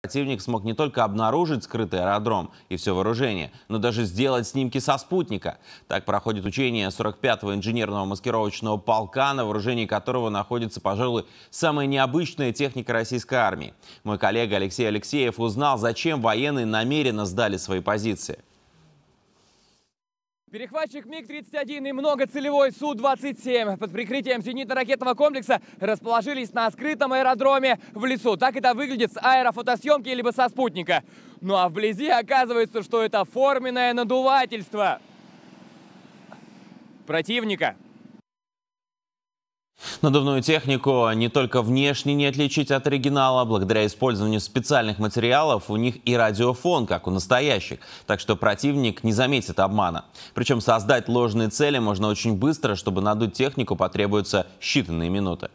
Противник смог не только обнаружить скрытый аэродром и все вооружение, но даже сделать снимки со спутника. Так проходит учение 45-го инженерного маскировочного полка, на вооружении которого находится, пожалуй, самая необычная техника российской армии. Мой коллега Алексей Алексеев узнал, зачем военные намеренно сдали свои позиции. Перехватчик МиГ-31 и многоцелевой Су-27 под прикрытием зенитно-ракетного комплекса расположились на скрытом аэродроме в лесу. Так это выглядит с аэрофотосъемки либо со спутника. Ну а вблизи оказывается, что это форменное надувательство противника. Надувную технику а не только внешне не отличить от оригинала. Благодаря использованию специальных материалов у них и радиофон, как у настоящих. Так что противник не заметит обмана. Причем создать ложные цели можно очень быстро, чтобы надуть технику потребуются считанные минуты.